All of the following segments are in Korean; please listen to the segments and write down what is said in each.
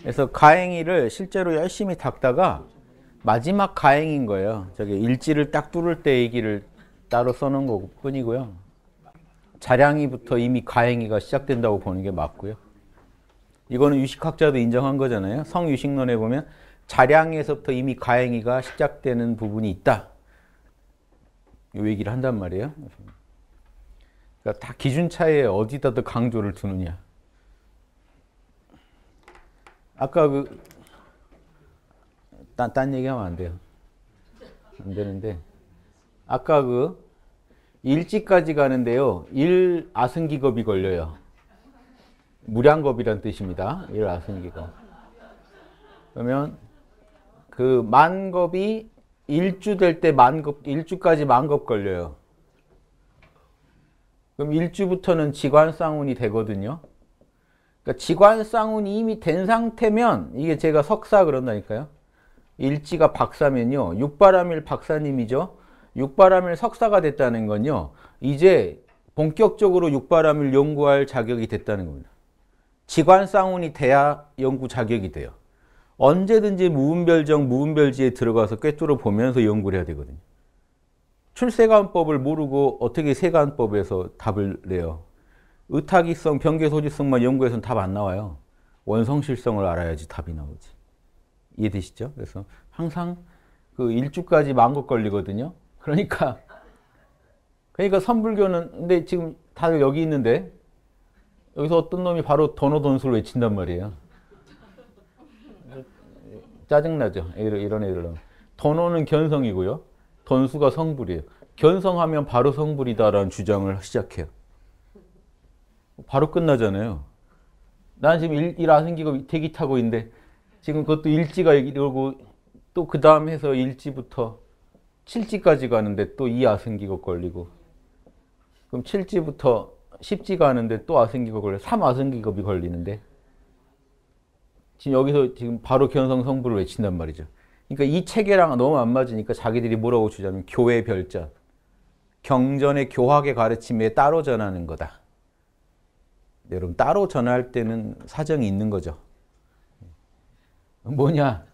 그래서 가행이를 실제로 열심히 닦다가 마지막 가행인 거예요. 저게 일지를 딱 뚫을 때 얘기를 따로 써놓은 것 뿐이고요. 자량이부터 이미 가행이가 시작된다고 보는 게 맞고요. 이거는 유식학자도 인정한 거잖아요. 성유식론에 보면 자량에서부터 이미 가행이가 시작되는 부분이 있다. 이 얘기를 한단 말이에요. 그러니까 다 기준 차이에 어디다 더 강조를 두느냐. 아까 그, 딴, 딴 얘기하면 안 돼요. 안 되는데. 아까 그, 일찍까지 가는데요. 일 아승기겁이 걸려요. 무량겁이란 뜻입니다. 일 아승기겁. 그러면 그 만겁이 일주 될 때 만겁, 일주까지 만겁 걸려요. 그럼 일주부터는 지관쌍운이 되거든요. 그러니까 지관 쌍운이 이미 된 상태면 이게 제가 석사 그런다니까요. 일지가 박사면요. 육바람일 박사님이죠. 육바람일 석사가 됐다는 건요. 이제 본격적으로 육바람을 연구할 자격이 됐다는 겁니다. 지관 쌍운이 돼야 연구 자격이 돼요. 언제든지 무음별정, 무음별지에 들어가서 꿰뚫어 보면서 연구를 해야 되거든요. 출세관법을 모르고 어떻게 세관법에서 답을 내요. 의타기성, 변계 소지성만 연구해서는 답 안 나와요. 원성실성을 알아야지 답이 나오지. 이해되시죠? 그래서 항상 그 일주까지 마음 걸리거든요. 그러니까 그러니까 선불교는 근데 지금 다들 여기 있는데 여기서 어떤 놈이 바로 더노돈수를 외친단 말이에요. 짜증나죠. 이런 애들은. 노는 견성이고요. 돈수가 성불이에요. 견성하면 바로 성불이다라는 주장을 시작해요. 바로 끝나잖아요. 난 지금 일, 일 생기고 대기 타고 있는데 지금 그것도 일지가 이러고 또 그 다음 해서 일지부터 칠지까지 가는데 또이 아승기가 걸리고 그럼 칠지부터 십지 가는데 또 아승기가 걸려 삼 아승기급이 걸리는데 지금 여기서 지금 바로 견성 성부를 외친단 말이죠. 그러니까 이 체계랑 너무 안 맞으니까 자기들이 뭐라고 주자면 교회 별전 경전의 교학의 가르침에 따로 전하는 거다. 여러분 따로 전화할 때는 사정이 있는 거죠. 뭐냐?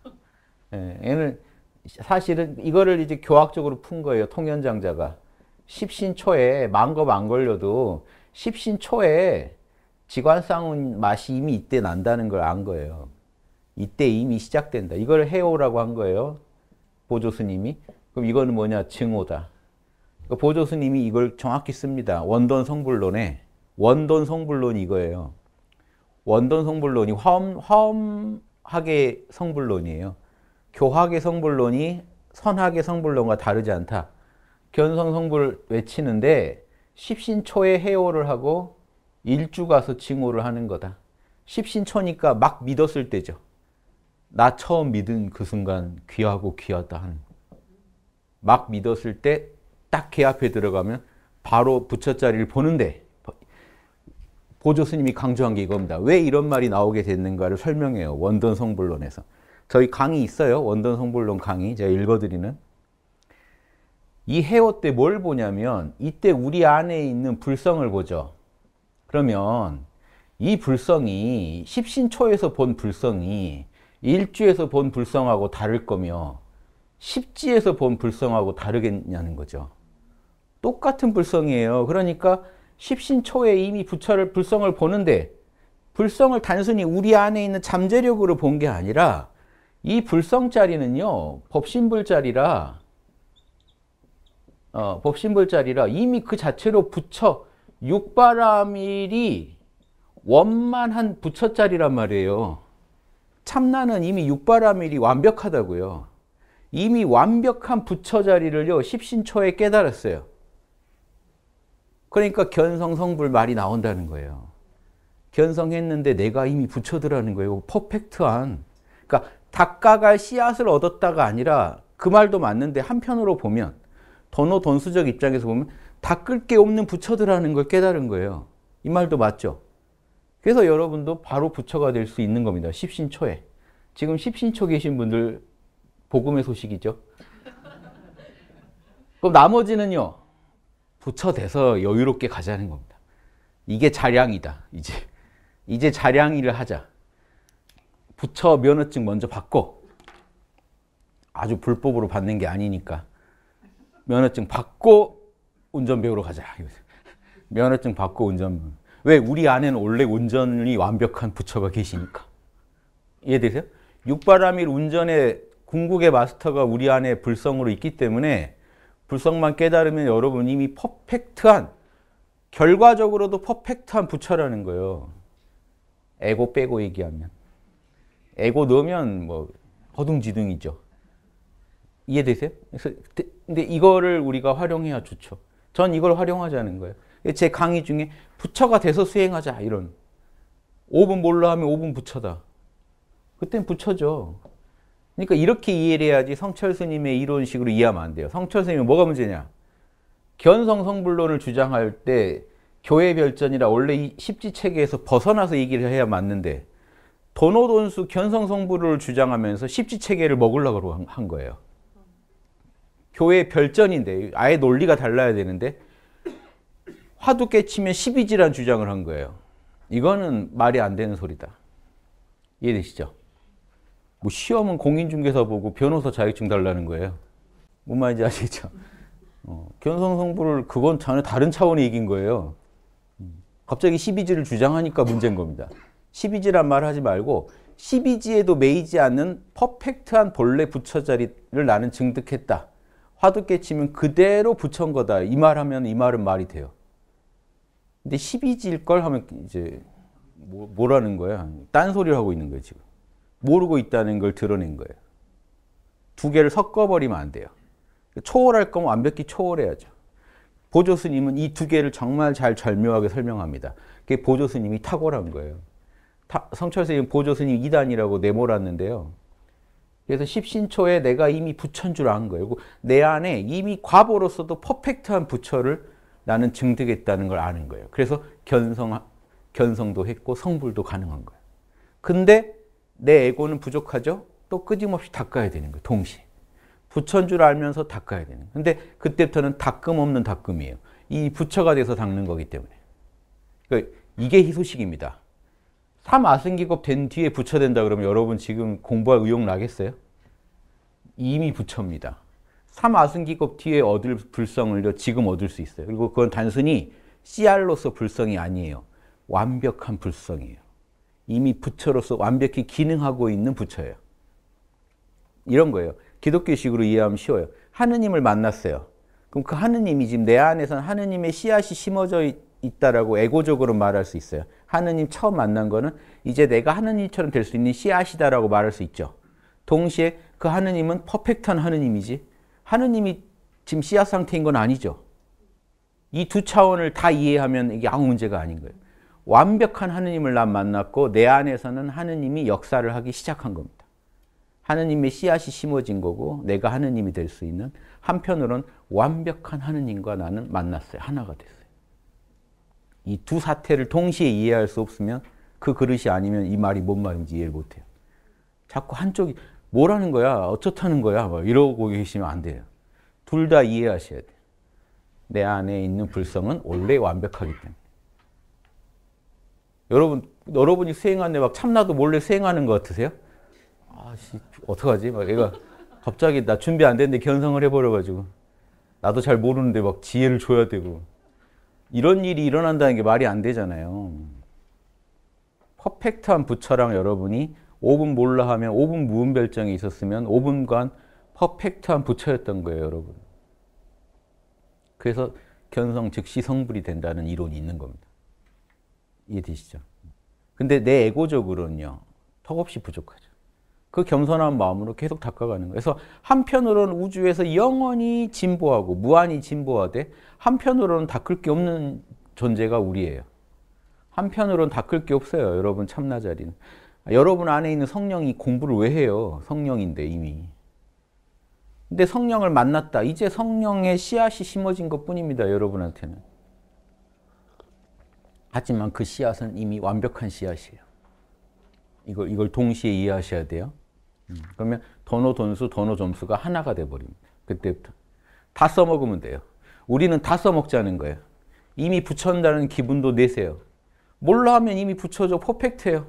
예, 얘는 사실은 이거를 이제 교학적으로 푼 거예요. 통현장자가 십신초에 망겁 안 걸려도 십신초에 지관상운 맛이 이미 이때 난다는 걸 안 거예요. 이때 이미 시작된다. 이걸 해오라고 한 거예요. 보조스님이. 그럼 이거는 뭐냐? 증오다. 그 보조스님이 이걸 정확히 씁니다. 원돈 성불론에. 원돈 성불론이 이거예요. 원돈 성불론이 화엄, 화엄하게 성불론이에요. 교학의 성불론이 선학의 성불론과 다르지 않다. 견성 성불 외치는데 십신초에 해오를 하고 일주 가서 징호를 하는 거다. 십신초니까 막 믿었을 때죠. 나 처음 믿은 그 순간 귀하고 귀하다 하는 막 믿었을 때딱 개 앞에 들어가면 바로 부처자리를 보는데 보조 스님이 강조한 게 이겁니다. 왜 이런 말이 나오게 됐는가를 설명해요. 원돈 성불론에서. 저희 강의 있어요. 원돈 성불론 강의. 제가 읽어드리는. 이 해오 때 뭘 보냐면 이때 우리 안에 있는 불성을 보죠. 그러면 이 불성이 십신초에서 본 불성이 일주에서 본 불성하고 다를 거며 십지에서 본 불성하고 다르겠냐는 거죠. 똑같은 불성이에요. 그러니까 십신초에 이미 부처를 불성을 보는데 불성을 단순히 우리 안에 있는 잠재력으로 본 게 아니라 이 불성 자리는요 법신불 자리라 어, 법신불 자리라 이미 그 자체로 부처 육바라밀이 원만한 부처 자리란 말이에요. 참나는 이미 육바라밀이 완벽하다고요. 이미 완벽한 부처 자리를요 십신초에 깨달았어요. 그러니까 견성성불 말이 나온다는 거예요. 견성했는데 내가 이미 부처들라는 거예요. 퍼펙트한. 그러니까 닭가갈 씨앗을 얻었다가 아니라 그 말도 맞는데 한편으로 보면 더노 돈수적 입장에서 보면 닦을 게 없는 부처들하는 걸 깨달은 거예요. 이 말도 맞죠? 그래서 여러분도 바로 부처가 될 수 있는 겁니다. 십신초에. 지금 십신초 계신 분들 복음의 소식이죠. 그럼 나머지는요. 부처돼서 여유롭게 가자는 겁니다. 이게 자량이다. 이제 이제 자량이를 하자. 부처 면허증 먼저 받고 아주 불법으로 받는 게 아니니까 면허증 받고 운전 배우러 가자. 면허증 받고 운전. 왜 우리 안에는 원래 운전이 완벽한 부처가 계시니까. 이해되세요? 육바람일 운전의 궁극의 마스터가 우리 안에 불성으로 있기 때문에 불성만 깨달으면 여러분 이미 퍼펙트한 결과적으로도 퍼펙트한 부처라는 거예요. 에고 빼고 얘기하면. 에고 넣으면 뭐 허둥지둥이죠. 이해되세요? 그래서 근데 이거를 우리가 활용해야 좋죠. 전 이걸 활용하자는 거예요. 제 강의 중에 부처가 돼서 수행하자 이런 5분 몰라 하면 5분 부처다. 그땐 부처죠. 그러니까 이렇게 이해를 해야지 성철 스님의 이론식으로 이해하면 안 돼요. 성철 스님은 뭐가 문제냐? 견성 성불론을 주장할 때 교회 별전이라 원래 이 십지 체계에서 벗어나서 얘기를 해야 맞는데 도노돈수 견성 성불을 주장하면서 십지 체계를 먹으려고 한 거예요. 교회 별전인데 아예 논리가 달라야 되는데 화두 깨치면 12지란 주장을 한 거예요. 이거는 말이 안 되는 소리다. 이해되시죠? 뭐 시험은 공인중개사 보고 변호사 자격증 달라는 거예요. 뭔 말인지 아시겠죠? 어, 견성성부를 그건 전혀 다른 차원의 얘기 거예요. 음, 갑자기 12지를 주장하니까 문제인 겁니다. 12지란 말 하지 말고 12지에도 매이지 않는 퍼펙트한 본래 부처 자리를 나는 증득했다. 화두 깨치면 그대로 부처인 거다. 이 말하면 이 말은 말이 돼요. 근데 12지일 걸 하면 이제 뭐, 뭐라는 거야? 딴 소리를 하고 있는 거예요 지금. 모르고 있다는 걸 드러낸 거예요. 두 개를 섞어버리면 안 돼요. 초월할 거면 완벽히 초월해야죠. 보조 스님은 이 두 개를 정말 잘 절묘하게 설명합니다. 그게 보조 스님이 탁월한 거예요. 타, 성철 스님 보조 스님 2단이라고 내몰았는데요. 그래서 십신초에 내가 이미 부처인 줄안 거예요. 내 안에 이미 과보로서도 퍼펙트한 부처를 나는 증득했다는 걸 아는 거예요. 그래서 견성, 견성도 했고 성불도 가능한 거예요. 근데 내 에고는 부족하죠? 또 끊임없이 닦아야 되는 거예요. 동시에. 부처인 줄 알면서 닦아야 되는 거예요. 근데 그때부터는 닦음 없는 닦음이에요. 이 부처가 돼서 닦는 거기 때문에. 그러니까 이게 희소식입니다. 삼아승기법 된 뒤에 부처 된다 그러면 여러분 지금 공부할 의욕 나겠어요? 이미 부처입니다. 삼아승기법 뒤에 얻을 불성을요 지금 얻을 수 있어요. 그리고 그건 단순히 CR로서 불성이 아니에요. 완벽한 불성이에요. 이미 부처로서 완벽히 기능하고 있는 부처예요. 이런 거예요. 기독교식으로 이해하면 쉬워요. 하느님을 만났어요. 그럼 그 하느님이 지금 내안에서 하느님의 씨앗이 심어져 있다라고 애고적으로 말할 수 있어요. 하느님 처음 만난 거는 이제 내가 하느님처럼 될 수 있는 씨앗이다라고 말할 수 있죠. 동시에 그 하느님은 퍼펙트한 하느님이지 하느님이 지금 씨앗 상태인 건 아니죠. 이 두 차원을 다 이해하면 이게 아무 문제가 아닌 거예요. 완벽한 하느님을 난 만났고 내 안에서는 하느님이 역사를 하기 시작한 겁니다. 하느님의 씨앗이 심어진 거고 내가 하느님이 될 수 있는 한편으론 완벽한 하느님과 나는 만났어요. 하나가 됐어요. 이 두 사태를 동시에 이해할 수 없으면 그 그릇이 아니면 이 말이 뭔 말인지 이해를 못해요. 자꾸 한쪽이 뭐라는 거야? 어쩌다는 거야? 뭐 이러고 계시면 안 돼요. 둘 다 이해하셔야 돼요. 내 안에 있는 불성은 원래 완벽하기 때문에. 여러분, 여러분이 수행하는데 막 참나도 몰래 수행하는 것 같으세요? 아씨, 어떡하지? 막 얘가 갑자기 나 준비 안 됐는데 견성을 해버려가지고 나도 잘 모르는데 막 지혜를 줘야 되고 이런 일이 일어난다는 게 말이 안 되잖아요. 퍼펙트한 부처랑 여러분이 5분 몰라 하면 5분 무음별정이 있었으면 5분간 퍼펙트한 부처였던 거예요, 여러분. 그래서 견성 즉시 성불이 된다는 이론이 있는 겁니다. 이해되시죠? 근데 내 에고적으로는요. 턱없이 부족하죠. 그 겸손한 마음으로 계속 닦아가는 거예요. 그래서 한편으로는 우주에서 영원히 진보하고 무한히 진보하되 한편으로는 닦을 게 없는 존재가 우리예요. 한편으로는 닦을 게 없어요. 여러분 참나자리는. 아, 여러분 안에 있는 성령이 공부를 왜 해요? 성령인데 이미. 근데 성령을 만났다. 이제 성령의 씨앗이 심어진 것 뿐입니다. 여러분한테는. 하지만 그 씨앗은 이미 완벽한 씨앗이에요. 이걸, 이걸 동시에 이해하셔야 돼요. 음. 그러면 더노 돈수, 더노 점수가 하나가 돼버립니다. 그때부터. 다 써먹으면 돼요. 우리는 다 써먹자는 거예요. 이미 붙였다는 기분도 내세요. 몰라 하면 이미 붙여져 퍼펙트예요.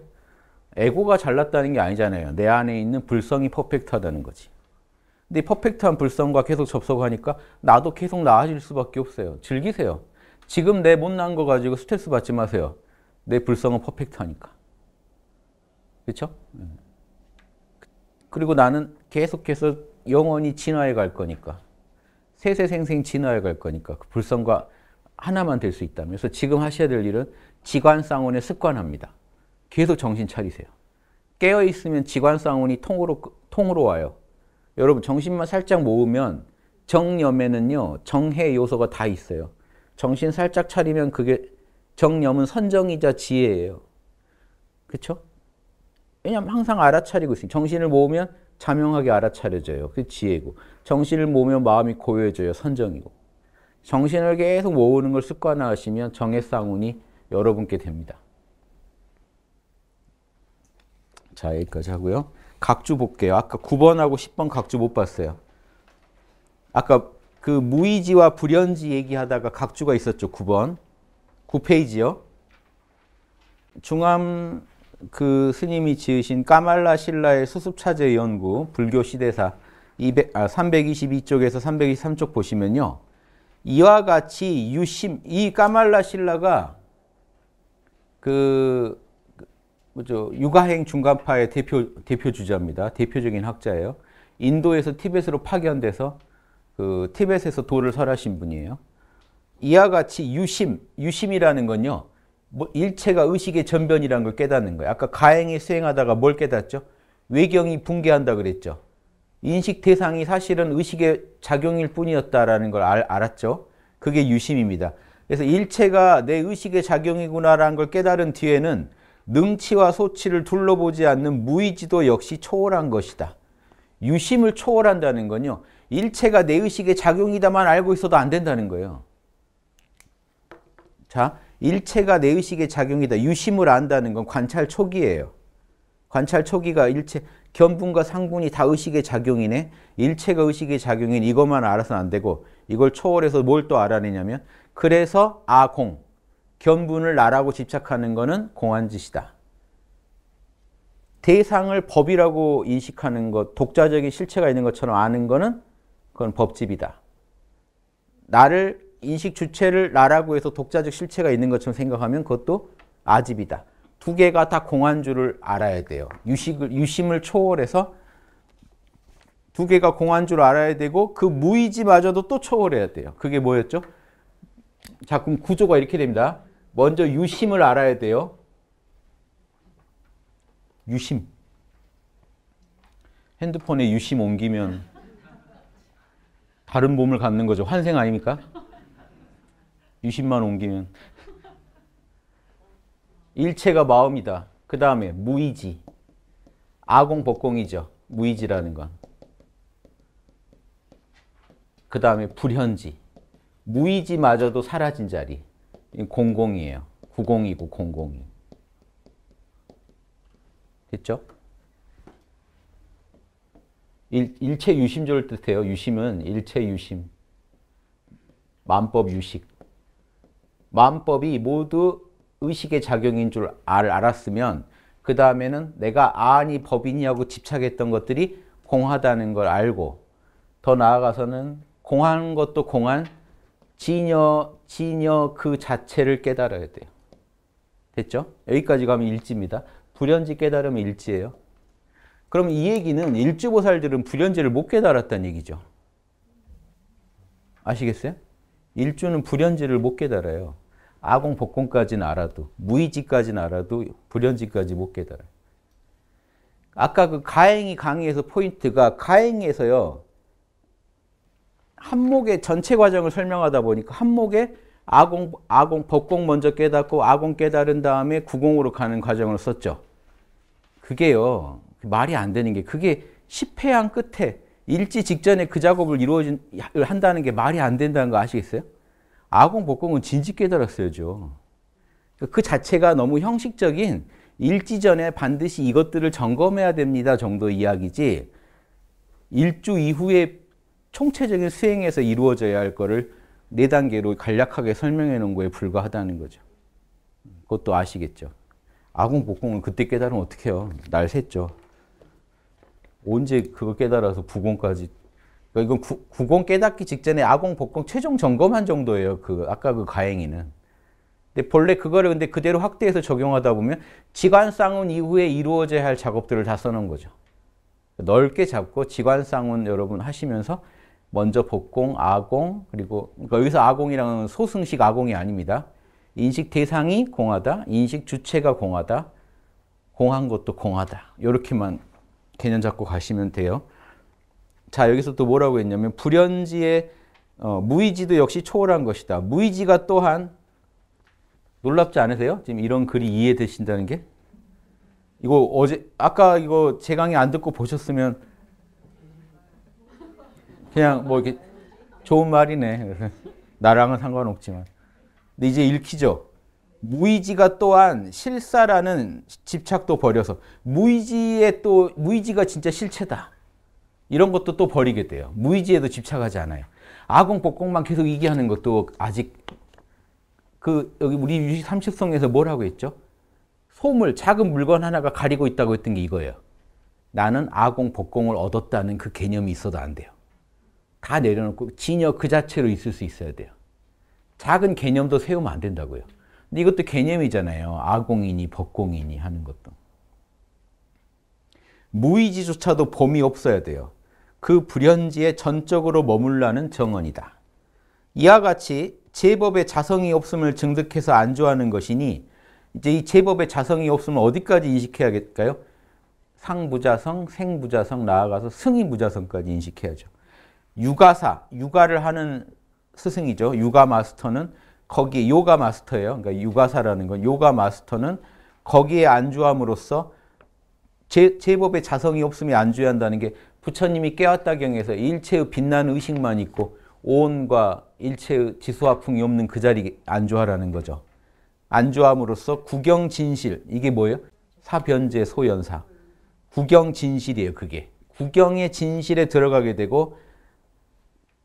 에고가 잘났다는 게 아니잖아요. 내 안에 있는 불성이 퍼펙트하다는 거지. 근데 퍼펙트한 불성과 계속 접속하니까 나도 계속 나아질 수밖에 없어요. 즐기세요. 지금 내 못난 거 가지고 스트레스 받지 마세요. 내 불성은 퍼펙트하니까. 그렇죠? 그리고 나는 계속해서 영원히 진화해 갈 거니까. 세세생생 진화해 갈 거니까. 그 불성과 하나만 될 수 있다면. 그래서 지금 하셔야 될 일은 지관상온의 습관합니다. 계속 정신 차리세요. 깨어 있으면 지관상온이 통으로 통으로 와요. 여러분 정신만 살짝 모으면 정념에는요 정해 요소가 다 있어요. 정신 살짝 차리면 그게 정념은 선정이자 지혜예요. 그렇죠? 왜냐면 항상 알아차리고 있으니 정신을 모으면 자명하게 알아차려져요. 그 지혜고. 정신을 모으면 마음이 고요해져요. 선정이고. 정신을 계속 모으는 걸 습관화하시면 정의 쌍운이 여러분께 됩니다. 자, 여기까지 하고요. 각주 볼게요. 아까 9번하고 10번 각주 못 봤어요. 아까 그 무의지와 불연지 얘기하다가 각주가 있었죠. 9번. 9페이지요. 중암 그 스님이 지으신 까말라 신라의 수습차제 연구 불교 시대사 200, 아, 322쪽에서 323쪽 보시면요. 이와 같이 유심 이 까말라 신라가 그, 그 뭐죠? 유가행 중간파의 대표 대표 주자입니다. 대표적인 학자예요. 인도에서 티벳으로 파견돼서 그 티벳에서 도를 설하신 분이에요. 이와 같이 유심, 유심이라는 건요. 뭐 일체가 의식의 전변이라는 걸 깨닫는 거예요. 아까 가행에 수행하다가 뭘 깨닫죠? 외경이 붕괴한다 그랬죠. 인식 대상이 사실은 의식의 작용일 뿐이었다라는 걸 알, 알았죠. 그게 유심입니다. 그래서 일체가 내 의식의 작용이구나라는 걸 깨달은 뒤에는 능치와 소치를 둘러보지 않는 무의지도 역시 초월한 것이다. 유심을 초월한다는 건요. 일체가 내 의식의 작용이다만 알고 있어도 안 된다는 거예요. 자, 일체가 내 의식의 작용이다. 유심을 안다는 건 관찰 초기예요. 관찰 초기가 일체, 견분과 상분이 다 의식의 작용이네. 일체가 의식의 작용인 이것만 알아서는 안 되고 이걸 초월해서 뭘 또 알아내냐면 그래서 아공, 견분을 나라고 집착하는 것은 공한 짓이다. 대상을 법이라고 인식하는 것, 독자적인 실체가 있는 것처럼 아는 것은 그건 법집이다. 나를 인식 주체를 나라고 해서 독자적 실체가 있는 것처럼 생각하면 그것도 아집이다. 두 개가 다 공한 줄을 알아야 돼요. 유식을, 유심을 초월해서 두 개가 공한 줄 알아야 되고 그 무의지마저도 또 초월해야 돼요. 그게 뭐였죠? 자, 그럼 구조가 이렇게 됩니다. 먼저 유심을 알아야 돼요. 유심. 핸드폰에 유심 옮기면 다른 몸을 갖는 거죠. 환생 아닙니까? 유심만 옮기면 일체가 마음이다. 그 다음에 무의지. 아공 복공이죠. 무의지라는 건. 그 다음에 불현지. 무의지마저도 사라진 자리. 공공이에요. 구공이고 공공이. 됐죠? 일, 체 유심조를 뜻해요. 유심은 일체 유심. 만법 유식. 만법이 모두 의식의 작용인 줄 알, 알았으면 그 다음에는 내가 아니 법이냐고 집착했던 것들이 공하다는 걸 알고 더 나아가서는 공한 것도 공한 진여, 진여 그 자체를 깨달아야 돼요. 됐죠? 여기까지 가면 일지입니다. 불현지 깨달으면 일지예요. 그럼 이 얘기는 일주보살들은 불현지를 못 깨달았다는 얘기죠. 아시겠어요? 일주는 불현지를 못 깨달아요. 아공 복공까지는 알아도 무의지까지는 알아도 불현지까지 못 깨달아요. 아까 그 가행이 강의에서 포인트가 가행에서요. 한목의 전체 과정을 설명하다 보니까 한목에 아공 아공 법공 먼저 깨닫고 아공 깨달은 다음에 구공으로 가는 과정을 썼죠. 그게요. 말이 안 되는 게 그게 10회양 끝에 일지 직전에 그 작업을 이루어진 한다는 게 말이 안 된다는 거 아시겠어요? 아공 복공은 진지 깨달았어야죠. 그 자체가 너무 형식적인 일지 전에 반드시 이것들을 점검해야 됩니다 정도 이야기지 일주 이후에 총체적인 수행에서 이루어져야 할 거를 네 단계로 간략하게 설명해 놓은 거에 불과하다는 거죠. 그것도 아시겠죠. 아공 복공을 그때 깨달으면 어떡해요. 날 샜죠. 언제 그거 깨달아서 부공까지 그러니까 이건 구, 구공 깨닫기 직전에 아공 복공 최종 점검한 정도예요. 그 아까 그 가행이는. 근데 본래 그거를 근데 그대로 확대해서 적용하다 보면 지관 쌍운 이후에 이루어져야 할 작업들을 다 써놓은 거죠. 넓게 잡고 지관 쌍운 여러분 하시면서 먼저 복공, 아공, 그리고 그러니까 여기서 아공이랑은 소승식 아공이 아닙니다. 인식 대상이 공하다, 인식 주체가 공하다, 공한 것도 공하다. 이렇게만 개념 잡고 가시면 돼요. 자, 여기서 또 뭐라고 했냐면 불현지의 어, 무의지도 역시 초월한 것이다. 무의지가 또한 놀랍지 않으세요? 지금 이런 글이 이해되신다는 게? 이거 어제 아까 이거 제 강의 안 듣고 보셨으면 그냥 뭐 이렇게 좋은 말이네. 나랑은 상관없지만. 근데 이제 읽히죠. 무의지가 또한 실사라는 집착도 버려서 무의지의또 무의지가 진짜 실체다. 이런 것도 또 버리게 돼요. 무의지에도 집착하지 않아요. 아공 복공만 계속 얘기하는 것도 아직 그 여기 우리 유식 삼식성에서 뭐라고 했죠? 소물 작은 물건 하나가 가리고 있다고 했던 게 이거예요. 나는 아공 복공을 얻었다는 그 개념이 있어도 안 돼요. 다 내려놓고 진여 그 자체로 있을 수 있어야 돼요. 작은 개념도 세우면 안 된다고요. 근데 이것도 개념이잖아요. 아공이니 법공이니 하는 것도. 무의지조차도 범이 없어야 돼요. 그 불현지에 전적으로 머물라는 정언이다. 이와 같이 제법의 자성이 없음을 증득해서 안조하는 것이니 이제 이 제법의 자성이 없으면 어디까지 인식해야겠까요? 상부자성, 생부자성 나아가서 승이부자성까지 인식해야죠. 육아사, 육아를 하는 스승이죠. 육아 마스터는 거기 요가 마스터예요. 그러니까 유가사라는 건 요가 마스터는 거기에 안주함으로써 제, 제법의 자성이 없음이 안주한다는 게 부처님이 깨웠다 경에서 일체의 빛난 의식만 있고 온과 일체의 지수화풍이 없는 그 자리 안주하라는 거죠. 안주함으로써 구경 진실 이게 뭐예요? 사변제 소연사 구경 진실이에요 그게 구경의 진실에 들어가게 되고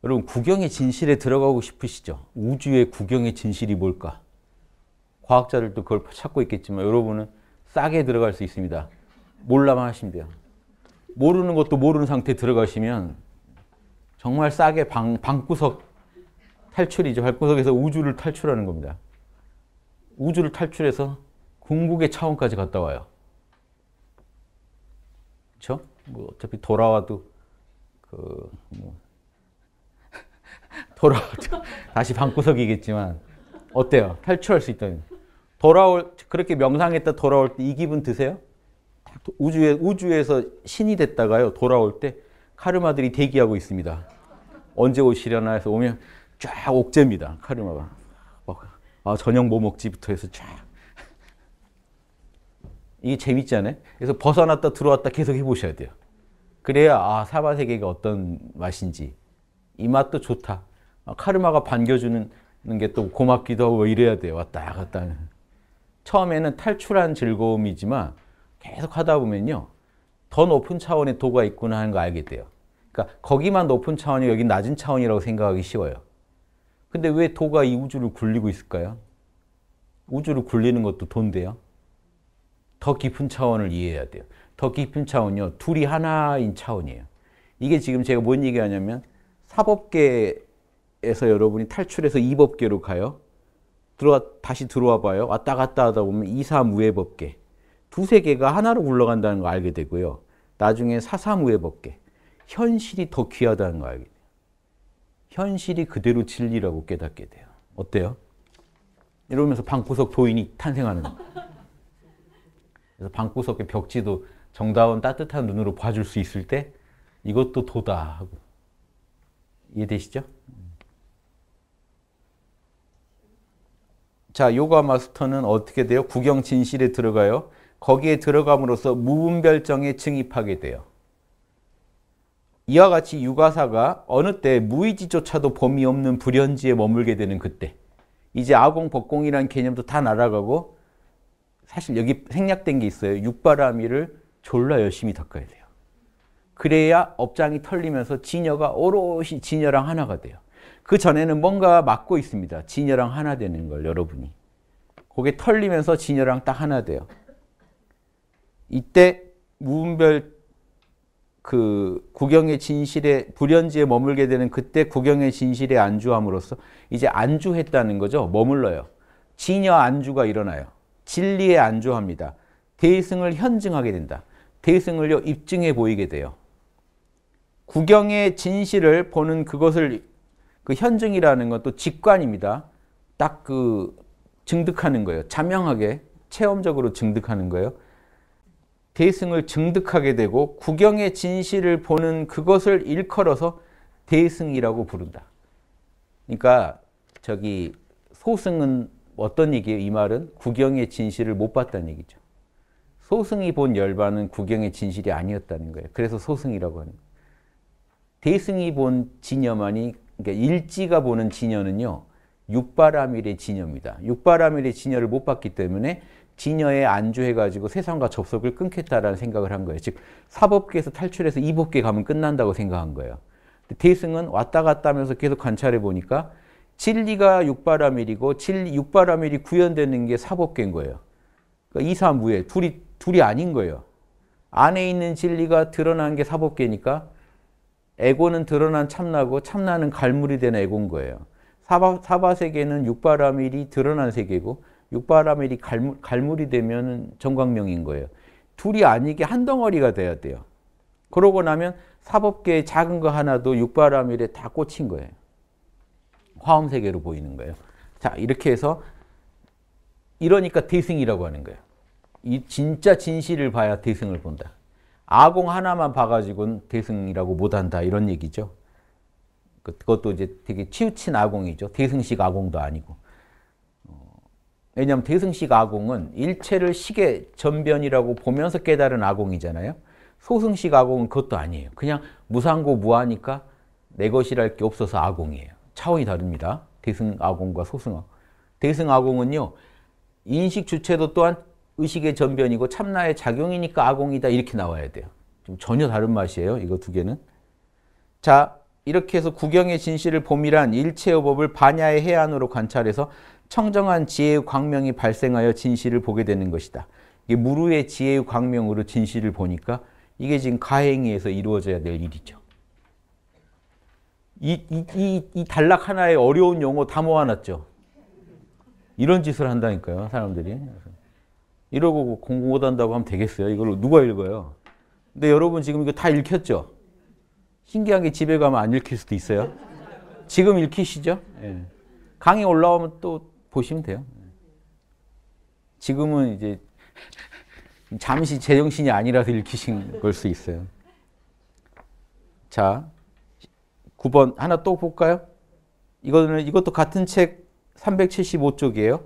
여러분 구경의 진실에 들어가고 싶으시죠? 우주의 구경의 진실이 뭘까? 과학자들도 그걸 찾고 있겠지만 여러분은 싸게 들어갈 수 있습니다. 몰라만 하시면 돼요. 모르는 것도 모르는 상태에 들어가시면 정말 싸게 방, 방구석 탈출이죠. 방구석에서 우주를 탈출하는 겁니다. 우주를 탈출해서 궁극의 차원까지 갔다 와요. 그렇죠? 뭐 어차피 돌아와도 그뭐 돌아 다시 방구석이겠지만 어때요? 탈출할 수 있다는 돌아올 그렇게 명상했다 돌아올 때 이 기분 드세요? 우주에 우주에서 신이 됐다가요 돌아올 때 카르마들이 대기하고 있습니다. 언제 오시려나 해서 오면 쫙 옥죄입니다. 카르마가 뭐, 아, 저녁 뭐 먹지부터 해서 쫙 이게 재밌지 않아요? 그래서 벗어났다 들어왔다 계속 해보셔야 돼요. 그래야 아 사바 세계가 어떤 맛인지 이 맛도 좋다. 어, 카르마가 반겨주는 게 또 고맙기도 하고 이래야 돼요. 왔다 갔다 처음에는 탈출한 즐거움이지만 계속 하다 보면요. 더 높은 차원의 도가 있구나 하는 걸 알게 돼요. 그러니까 거기만 높은 차원이 여기 낮은 차원이라고 생각하기 쉬워요. 근데 왜 도가 이 우주를 굴리고 있을까요? 우주를 굴리는 것도 돈데요. 더 깊은 차원을 이해해야 돼요. 더 깊은 차원요. 둘이 하나인 차원이에요. 이게 지금 제가 뭔 얘기하냐면 사법계 에서 여러분이 탈출해서 이법계로 가요. 들어와 다시 들어와 봐요. 왔다 갔다 하다 보면 이사무회법계 두세 개가 하나로 굴러간다는 걸 알게 되고요. 나중에 사사무회법계 현실이 더 귀하다는 걸 알게 돼요. 현실이 그대로 진리라고 깨닫게 돼요. 어때요? 이러면서 방구석 도인이 탄생하는 거예요. 그래서 방구석의 벽지도 정다운 따뜻한 눈으로 봐줄 수 있을 때 이것도 도다 하고 이해되시죠? 자, 요가 마스터는 어떻게 돼요? 구경 진실에 들어가요. 거기에 들어감으로써 무분별정에 증입하게 돼요. 이와 같이 유가사가 어느 때 무의지조차도 범위 없는 불현지에 머물게 되는 그때 이제 아공, 법공이라는 개념도 다 날아가고 사실 여기 생략된 게 있어요. 육바라미를 졸라 열심히 닦아야 돼요. 그래야 업장이 털리면서 진여가 오롯이 진여랑 하나가 돼요. 그 전에는 뭔가 막고 있습니다. 진여랑 하나 되는 걸 여러분이. 그게 털리면서 진여랑 딱 하나 돼요. 이때 무분별 그 구경의 진실에 불현지에 머물게 되는 그때 구경의 진실에 안주함으로써 이제 안주했다는 거죠. 머물러요. 진여 안주가 일어나요. 진리에 안주합니다. 대승을 현증하게 된다. 대승을요 입증해 보이게 돼요. 구경의 진실을 보는 그것을 그 현증이라는 건 또 직관입니다. 딱 그 증득하는 거예요. 자명하게 체험적으로 증득하는 거예요. 대승을 증득하게 되고 구경의 진실을 보는 그것을 일컬어서 대승이라고 부른다. 그러니까 저기 소승은 어떤 얘기예요? 이 말은 구경의 진실을 못 봤다는 얘기죠. 소승이 본 열반은 구경의 진실이 아니었다는 거예요. 그래서 소승이라고 하는 거예요. 대승이 본 진여만이 그러니까 일지가 보는 진여는요. 육바라밀의 진여입니다. 육바라밀의 진여를 못 봤기 때문에 진여에 안주해가지고 세상과 접속을 끊겠다라는 생각을 한 거예요. 즉 사법계에서 탈출해서 이법계 가면 끝난다고 생각한 거예요. 대승은 왔다 갔다 하면서 계속 관찰해 보니까 진리가 육바라밀이고 진리, 육바라밀이 구현되는 게 사법계인 거예요. 그러니까 이사무에 둘이 둘이 아닌 거예요. 안에 있는 진리가 드러난 게 사법계니까 에고는 드러난 참나고 참나는 갈물이 된 에고인 거예요. 사바, 사바 세계는 육바라밀이 드러난 세계고 육바라밀이 갈물, 갈물이 되면 정광명인 거예요. 둘이 아니게 한 덩어리가 돼야 돼요. 그러고 나면 사법계의 작은 거 하나도 육바라밀에 다 꽂힌 거예요. 화엄 세계로 보이는 거예요. 자 이렇게 해서 이러니까 대승이라고 하는 거예요. 이 진짜 진실을 봐야 대승을 본다. 아공 하나만 봐가지고는 대승이라고 못한다 이런 얘기죠. 그, 그것도 이제 되게 치우친 아공이죠. 대승식 아공도 아니고. 어, 왜냐하면 대승식 아공은 일체를 식의 전변이라고 보면서 깨달은 아공이잖아요. 소승식 아공은 그것도 아니에요. 그냥 무상고 무하니까 내 것이랄 게 없어서 아공이에요. 차원이 다릅니다. 대승 아공과 소승 아공. 대승 아공은요. 인식 주체도 또한 의식의 전변이고 참나의 작용이니까 아공이다 이렇게 나와야 돼요. 좀 전혀 다른 맛이에요. 이거 두 개는. 자, 이렇게 해서 구경의 진실을 봄이란 일체의 법을 반야의 해안으로 관찰해서 청정한 지혜의 광명이 발생하여 진실을 보게 되는 것이다. 이게 무루의 지혜의 광명으로 진실을 보니까 이게 지금 가행위에서 이루어져야 될 일이죠. 이, 이, 이, 이 단락 하나에 어려운 용어 다 모아놨죠. 이런 짓을 한다니까요, 사람들이. 이러고 공부 못한다고 하면 되겠어요? 이걸 누가 읽어요? 근데 여러분 지금 이거 다 읽혔죠? 신기한 게 집에 가면 안 읽힐 수도 있어요. 지금 읽히시죠? 예. 강의 올라오면 또 보시면 돼요. 지금은 이제 잠시 제정신이 아니라서 읽히신 걸 수 있어요. 자, 9번 하나 또 볼까요? 이거는 이것도 같은 책 375쪽이에요.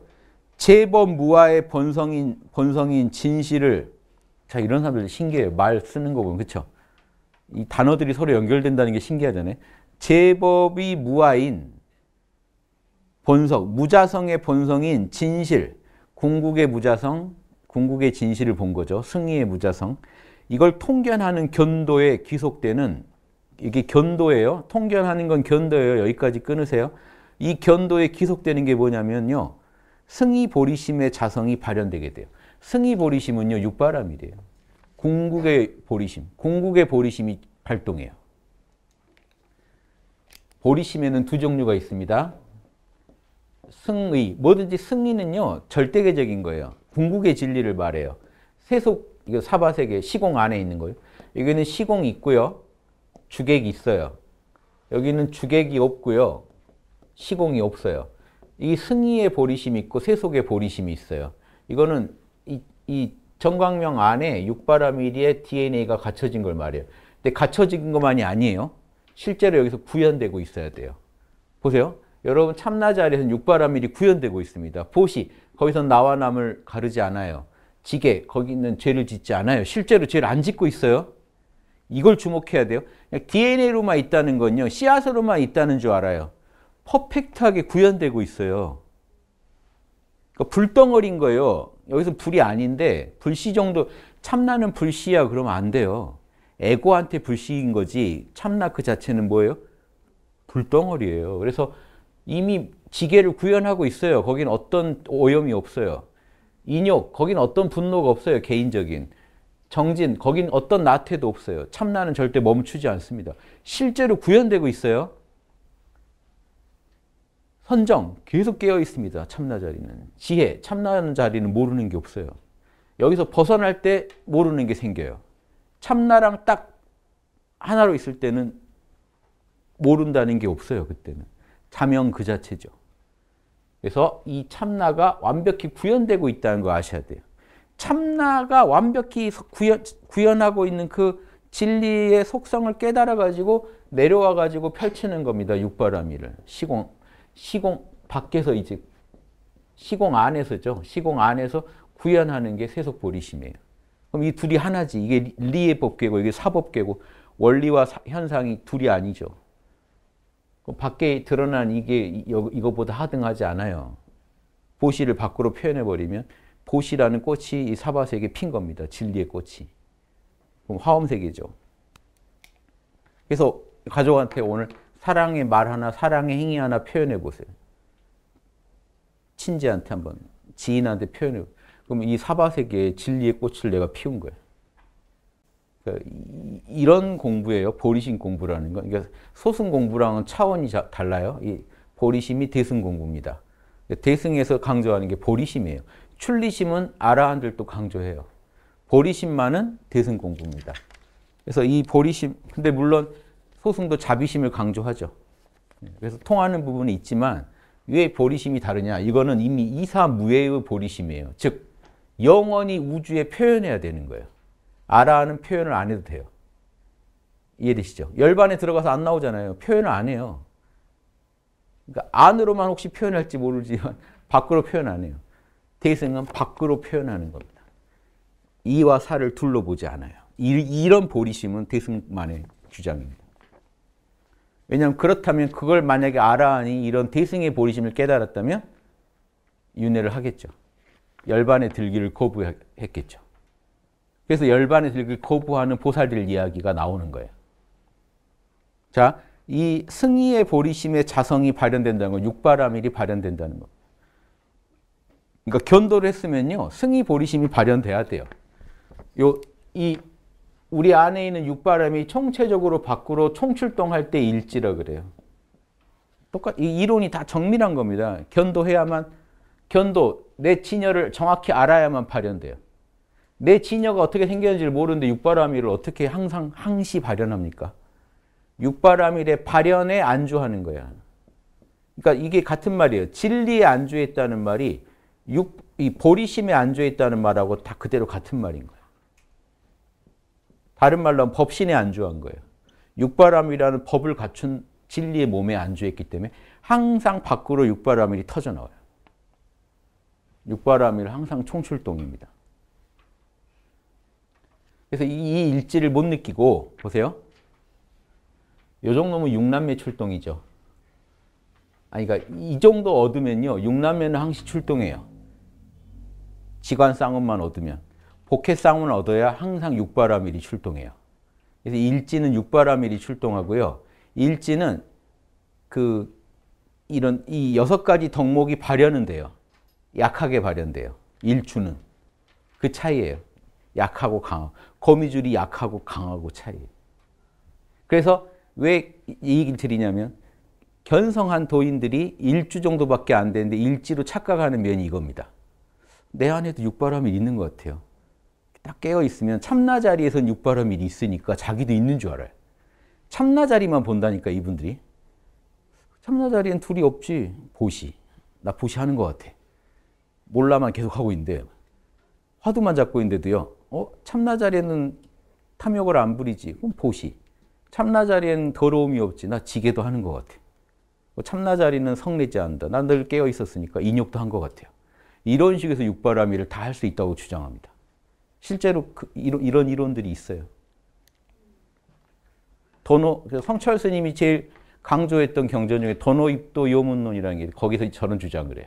제법 무아의 본성인, 본성인 진실을 자 이런 사람들 신기해요. 말 쓰는 거 보면 그렇죠? 이 단어들이 서로 연결된다는 게 신기하잖아요. 제법이 무아인 본성, 무자성의 본성인 진실, 궁극의 무자성, 궁극의 진실을 본 거죠. 승리의 무자성. 이걸 통견하는 견도에 귀속되는 이게 견도예요. 통견하는 건 견도예요. 여기까지 끊으세요. 이 견도에 귀속되는 게 뭐냐면요. 승이보리심의 자성이 발현되게 돼요. 승이보리심은요 육바람이래요. 궁극의 보리심, 궁극의 보리심이 발동해요. 보리심에는 두 종류가 있습니다. 승의, 뭐든지 승리는요 절대계적인 거예요. 궁극의 진리를 말해요. 세속, 이거 사바세계 시공 안에 있는 거예요. 여기는 시공이 있고요. 주객이 있어요. 여기는 주객이 없고요. 시공이 없어요. 이 승의의 보리심이 있고 세속의 보리심이 있어요. 이거는 이, 이 정광명 안에 육바라밀리의 DNA가 갖춰진 걸 말해요. 근데 갖춰진 것만이 아니에요. 실제로 여기서 구현되고 있어야 돼요. 보세요. 여러분 참나자리에서는 육바라밀이 구현되고 있습니다. 보시, 거기서 나와 남을 가르지 않아요. 지게, 거기 있는 죄를 짓지 않아요. 실제로 죄를 안 짓고 있어요. 이걸 주목해야 돼요. DNA로만 있다는 건요. 씨앗으로만 있다는 줄 알아요. 퍼펙트하게 구현되고 있어요. 그러니까 불덩어리인 거예요. 여기서 불이 아닌데 불씨 정도 참나는 불씨야 그러면 안 돼요. 에고한테 불씨인 거지 참나 그 자체는 뭐예요? 불덩어리예요. 그래서 이미 지게를 구현하고 있어요. 거긴 어떤 오염이 없어요. 인욕, 거긴 어떤 분노가 없어요. 개인적인. 정진, 거긴 어떤 나태도 없어요. 참나는 절대 멈추지 않습니다. 실제로 구현되고 있어요. 선정 계속 깨어 있습니다. 참나 자리는. 지혜, 참나는 자리는 모르는 게 없어요. 여기서 벗어날 때 모르는 게 생겨요. 참나랑 딱 하나로 있을 때는 모른다는 게 없어요. 그때는. 자명 그 자체죠. 그래서 이 참나가 완벽히 구현되고 있다는 거 아셔야 돼요. 참나가 완벽히 구현, 구현하고 있는 그 진리의 속성을 깨달아가지고 내려와가지고 펼치는 겁니다. 육바라밀을. 시공. 시공 밖에서 이제 시공 안에서죠. 시공 안에서 구현하는 게 세속 보리심이에요. 그럼 이 둘이 하나지. 이게 리의 법계고 이게 사법계고 원리와 사, 현상이 둘이 아니죠. 그럼 밖에 드러난 이게 여, 이거보다 하등하지 않아요. 보시를 밖으로 표현해버리면 보시라는 꽃이 이 사바세계 핀 겁니다. 진리의 꽃이. 그럼 화엄세계죠. 그래서 가족한테 오늘 사랑의 말 하나, 사랑의 행위 하나 표현해 보세요. 친지한테 한번, 지인한테 표현해 보세요. 그럼 이사바세계 진리의 꽃을 내가 피운 거예요. 그러니까 이런 공부예요. 보리심 공부라는 건. 그러니까 소승 공부랑은 차원이 자, 달라요. 이 보리심이 대승 공부입니다. 그러니까 대승에서 강조하는 게 보리심이에요. 출리심은 아라한들도 강조해요. 보리심만은 대승 공부입니다. 그래서 이 보리심, 근데 물론 소승도 자비심을 강조하죠. 예, 그래서 통하는 부분이 있지만 왜 보리심이 다르냐? 이거는 이미 이사무예의 보리심이에요. 즉 영원히 우주에 표현해야 되는 거예요. 알아하는 표현을 안 해도 돼요. 이해되시죠? 열반에 들어가서 안 나오잖아요. 표현을 안 해요. 그러니까 안으로만 혹시 표현할지 모르지만 밖으로 표현 안 해요. 대승은 밖으로 표현하는 겁니다. 이와 사를 둘러보지 않아요. 이, 런 보리심은 대승만의 주장입니다. 왜냐하면 그렇다면 그걸 만약에 알아하니 이런 대승의 보리심을 깨달았다면 윤회를 하겠죠. 열반의 들기를 거부했겠죠. 그래서 열반의 들기를 거부하는 보살들 이야기가 나오는 거예요. 자, 이 승의의 보리심의 자성이 발현된다는 건 육바라밀이 발현된다는 거. 그러니까 견도를 했으면요. 승의 보리심이 발현돼야 돼요. 요이 우리 안에 있는 육바람이 총체적으로 밖으로 총출동할 때 일지라 그래요. 똑같 이 이론이 다 정밀한 겁니다. 견도해야만 견도 내 진여를 정확히 알아야만 발현돼요. 내 진여가 어떻게 생겼는지를 모르는데 육바람이를 어떻게 항상 항시 발현합니까? 육바람일의 발현에 안주하는 거야. 그러니까 이게 같은 말이에요. 진리에 안주했다는 말이 육, 이 보리심에 안주했다는 말하고 다 그대로 같은 말인 거 다른 말로 하면 법신에 안주한 거예요. 육바람이라는 법을 갖춘 진리의 몸에 안주했기 때문에 항상 밖으로 육바람이 터져 나와요. 육바람일 항상 총출동입니다. 그래서 이 일지를 못 느끼고 보세요. 요 정도면 육남매 출동이죠. 아니 그러니까 이 정도 얻으면요. 육남매는 항시 출동해요. 지관 쌍음만 얻으면. 복해상을 얻어야 항상 육바라밀이 출동해요. 그래서 일지는 육바라밀이 출동하고요. 일지는 그 이런 이 여섯 가지 덕목이 발현은 돼요. 약하게 발현돼요. 일주는 그 차이예요. 약하고 강하고 거미줄이 약하고 강하고 차이. 그래서 왜 이 얘기를 드리냐면 견성한 도인들이 일주 정도밖에 안 되는데 일지로 착각하는 면이 이겁니다. 내 안에도 육바람이 있는 것 같아요. 딱 깨어 있으면 참나 자리에선 육바람이 있으니까 자기도 있는 줄 알아요. 참나 자리만 본다니까 이분들이. 참나 자리엔 둘이 없지. 보시. 나 보시하는 것 같아. 몰라만 계속 하고 있는데 화두만 잡고 있는데도요. 어? 참나 자리에는 탐욕을 안 부리지. 그럼 보시. 참나 자리엔 더러움이 없지. 나 지게도 하는 것 같아. 뭐 참나 자리는 성내지 않는다. 난 늘 깨어 있었으니까 인욕도 한 것 같아요. 이런 식에서 육바라밀을 다 할 수 있다고 주장합니다. 실제로 그 이런, 이론들이 있어요. 도노, 그 성철 스님이 제일 강조했던 경전 중에 도노입도 요문론이라는 게 거기서 저런 주장을 해요.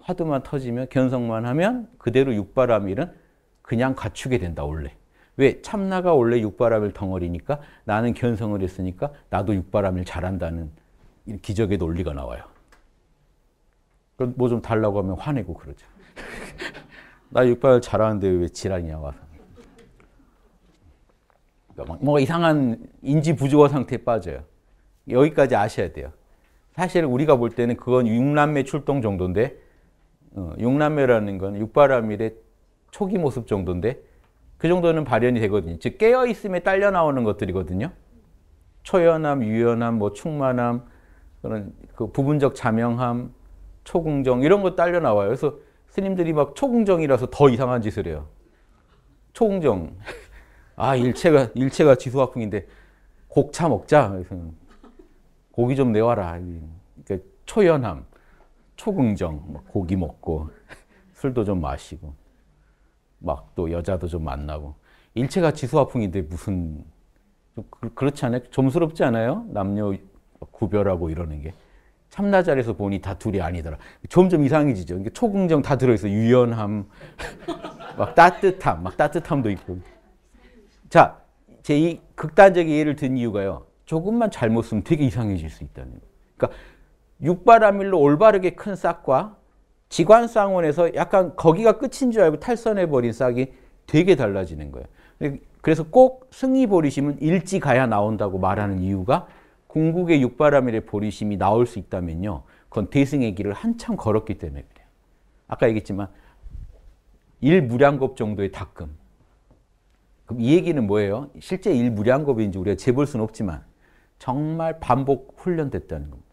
화두만 터지면 견성만 하면 그대로 육바람일은 그냥 갖추게 된다 원래. 왜? 참나가 원래 육바람일 덩어리니까 나는 견성을 했으니까 나도 육바람일 잘한다는 기적의 논리가 나와요. 뭐 좀 달라고 하면 화내고 그러죠. 나 육박을 잘하는데 왜 지랄이냐 와. 그러니까 뭔가 이상한 인지 부조화 상태에 빠져요. 여기까지 아셔야 돼요. 사실 우리가 볼 때는 그건 육남매 출동 정도인데 어, 육남매라는 건 육바람일의 초기 모습 정도인데 그 정도는 발현이 되거든요. 즉 깨어 있음에 딸려 나오는 것들이거든요. 초연함, 유연함, 뭐 충만함, 그런 그 부분적 자명함, 초긍정 이런 거 딸려 나와요. 그래서 스님들이 막 초공정이라서 더 이상한 짓을 해요. 초공정. 아, 일체가, 일체가 지수화풍인데 곡차 먹자. 그래서 고기 좀 내와라. 그러니까 초연함, 초긍정, 뭐 고기 먹고 술도 좀 마시고 막 또 여자도 좀 만나고 일체가 지수화풍인데 무슨 그, 그렇지 않아요? 좀스럽지 않아요? 남녀 구별하고 이러는 게. 삼나자리에서 보니 다 둘이 아니더라. 점점 이상해지죠. 그러니까 초긍정 다 들어있어. 유연함, 막 따뜻함, 막 따뜻함도 있고. 자, 제 극단적인 예를 든 이유가요. 조금만 잘못 쓰면 되게 이상해질 수 있다는 거예요. 그러니까 육바라밀로 올바르게 큰 싹과 지관쌍원에서 약간 거기가 끝인 줄 알고 탈선해버린 싹이 되게 달라지는 거예요. 그래서 꼭 승이 버리시면 일지 가야 나온다고 말하는 이유가 궁극의 육바람일의 보리심이 나올 수 있다면요. 그건 대승의 길을 한참 걸었기 때문에 그래요. 아까 얘기했지만 일무량겁 정도의 닦음. 그럼 이 얘기는 뭐예요? 실제 일무량겁인지 우리가 재볼 수는 없지만 정말 반복 훈련됐다는 겁니다.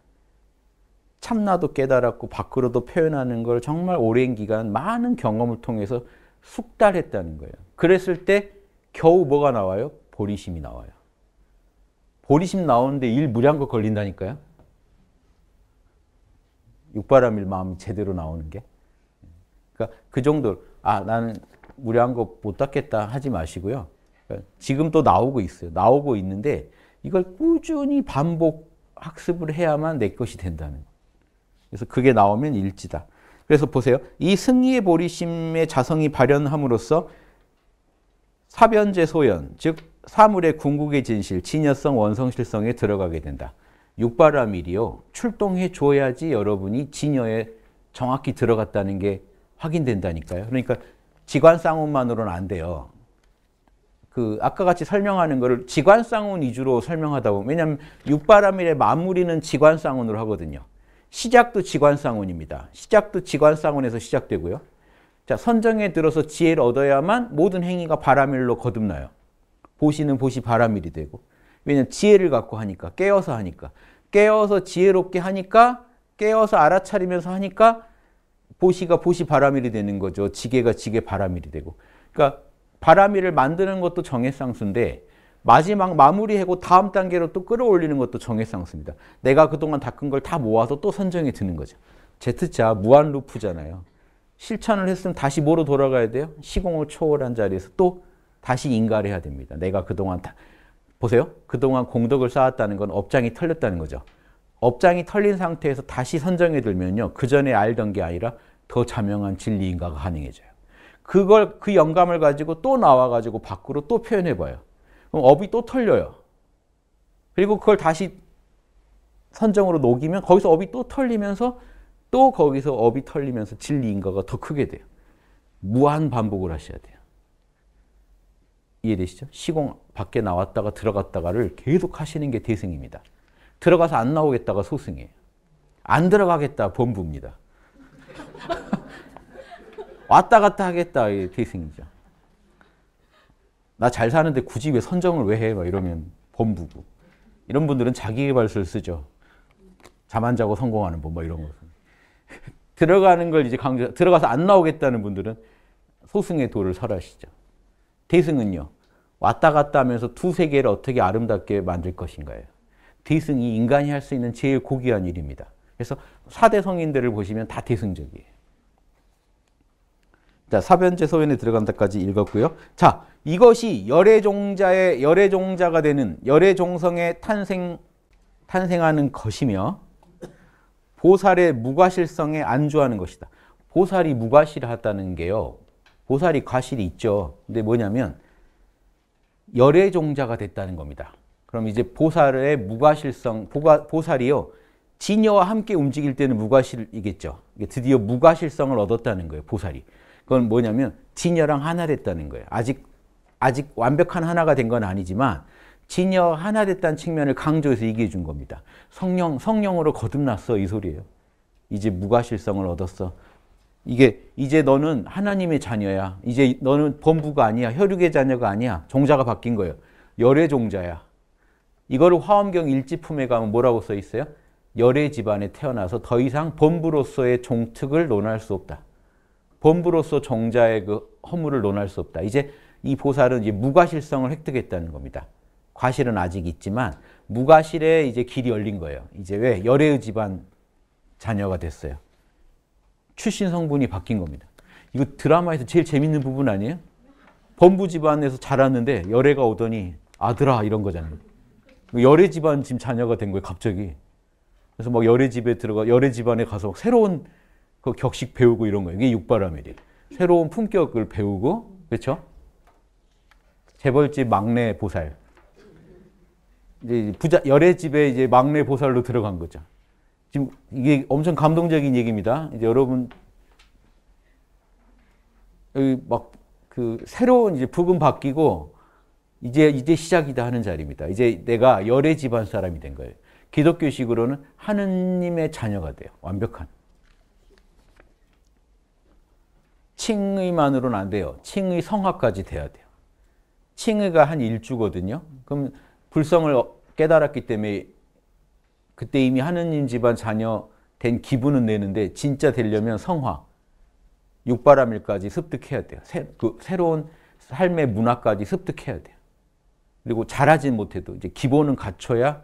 참나도 깨달았고 밖으로도 표현하는 걸 정말 오랜 기간 많은 경험을 통해서 숙달했다는 거예요. 그랬을 때 겨우 뭐가 나와요? 보리심이 나와요. 보리심 나오는데 일 무리한 거 걸린다니까요. 육바람일 마음 제대로 나오는 게. 그러니까 그 정도, 아, 나는 무리한 거못 닦겠다 하지 마시고요. 그러니까 지금 또 나오고 있어요. 나오고 있는데 이걸 꾸준히 반복 학습을 해야만 내 것이 된다는 거. 그래서 그게 나오면 일지다. 그래서 보세요. 이 승리의 보리심의 자성이 발현함으로써 사변제 소연, 즉 사물의 궁극의 진실, 진여성, 원성실성에 들어가게 된다. 육바라밀이요. 출동해 줘야지 여러분이 진여에 정확히 들어갔다는 게 확인된다니까요. 그러니까 지관 쌍운만으로는 안 돼요. 그 아까 같이 설명하는 거를 지관 쌍운 위주로 설명하다 보면 왜냐면 육바라밀의 마무리는 지관 쌍운으로 하거든요. 시작도 지관 쌍운입니다. 시작도 지관 쌍운에서 시작되고요. 자 선정에 들어서 지혜를 얻어야만 모든 행위가 바라밀로 거듭나요. 보시는 보시 바람일이 되고 왜냐면 지혜를 갖고 하니까 깨어서 하니까 깨어서 지혜롭게 하니까 깨어서 알아차리면서 하니까 보시가 보시 바람일이 되는 거죠. 지게가 지게 바람일이 되고 그러니까 바람일을 만드는 것도 정해상수인데 마지막 마무리하고 다음 단계로 또 끌어올리는 것도 정해상수입니다. 내가 그동안 닦은 걸 다 모아서 또 선정해 드는 거죠. Z자 무한 루프잖아요. 실천을 했으면 다시 뭐로 돌아가야 돼요? 시공을 초월한 자리에서 또 다시 인가를 해야 됩니다. 내가 그동안 다, 보세요. 그동안 공덕을 쌓았다는 건 업장이 털렸다는 거죠. 업장이 털린 상태에서 다시 선정에 들면요. 그 전에 알던 게 아니라 더 자명한 진리 인가가 가능해져요. 그걸 그 영감을 가지고 또 나와 가지고 밖으로 또 표현해 봐요. 그럼 업이 또 털려요. 그리고 그걸 다시 선정으로 녹이면 거기서 업이 또 털리면서 또 거기서 업이 털리면서 진리 인가가 더 크게 돼요. 무한 반복을 하셔야 돼요. 이해되시죠? 시공 밖에 나왔다가 들어갔다가를 계속 하시는 게 대승입니다. 들어가서 안 나오겠다가 소승이에요. 안 들어가겠다 범부입니다. 왔다 갔다 하겠다 대승이죠. 나 잘 사는데 굳이 왜 선정을 왜 해? 막 이러면 범부고. 이런 분들은 자기개발서를 쓰죠. 잠 안 자고 성공하는 법, 뭐 이런 거. 들어가는 걸 이제 강조, 들어가서 안 나오겠다는 분들은 소승의 도를 설하시죠. 대승은요, 왔다 갔다 하면서 두 세계를 어떻게 아름답게 만들 것인가요. 대승이 인간이 할 수 있는 제일 고귀한 일입니다. 그래서 4대 성인들을 보시면 다 대승적이에요. 자, 사변제 소연에 들어간 데까지 읽었고요. 자, 이것이 열애종자의 열애종자가 되는 열애종성의 탄생 탄생하는 것이며 보살의 무과실성에 안주하는 것이다. 보살이 무과실하다는 게요. 보살이 과실이 있죠. 근데 뭐냐면 열애종자가 됐다는 겁니다. 그럼 이제 보살의 무과실성, 보가, 보살이요. 진여와 함께 움직일 때는 무과실이겠죠. 드디어 무과실성을 얻었다는 거예요, 보살이. 그건 뭐냐면 진여랑 하나 됐다는 거예요. 아직 아직 완벽한 하나가 된 건 아니지만 진여 하나 됐다는 측면을 강조해서 얘기해 준 겁니다. 성령 성령으로 거듭났어 이 소리예요. 이제 무과실성을 얻었어. 이게 이제 너는 하나님의 자녀야. 이제 너는 범부가 아니야. 혈육의 자녀가 아니야. 종자가 바뀐 거예요. 열의 종자야. 이거를 화엄경 일지품에 가면 뭐라고 써 있어요? 열의 집안에 태어나서 더 이상 범부로서의 종특을 논할 수 없다. 범부로서 종자의 그 허물을 논할 수 없다. 이제 이 보살은 이제 무과실성을 획득했다는 겁니다. 과실은 아직 있지만 무과실에 이제 길이 열린 거예요. 이제 왜 열의 집안 자녀가 됐어요. 출신 성분이 바뀐 겁니다. 이거 드라마에서 제일 재밌는 부분 아니에요? 범부 집안에서 자랐는데 열애가 오더니 아들아 이런 거잖아요. 그 열애 집안 지금 자녀가 된 거예요, 갑자기. 그래서 막 열애 집에 들어가 열애 집안에 가서 새로운 그 격식 배우고 이런 거예요. 이게 육바라밀이. 새로운 품격을 배우고 그렇죠? 재벌집 막내 보살. 이제 부자 열애 집에 이제 막내 보살로 들어간 거죠. 지금 이게 엄청 감동적인 얘기입니다. 이제 여러분 여기 막 그 새로운 이제 부금 바뀌고 이제 이제 시작이다 하는 자리입니다. 이제 내가 열의 집안 사람이 된 거예요. 기독교식으로는 하느님의 자녀가 돼요. 완벽한. 칭의만으로는 안 돼요. 칭의 성화까지 돼야 돼요. 칭의가 한 일주거든요. 그럼 불성을 깨달았기 때문에 그때 이미 하느님 집안 자녀 된 기분은 내는데 진짜 되려면 성화, 육바라밀까지 습득해야 돼요. 새, 그 로운 삶의 문화까지 습득해야 돼요. 그리고 잘하진 못해도 이제 기본은 갖춰야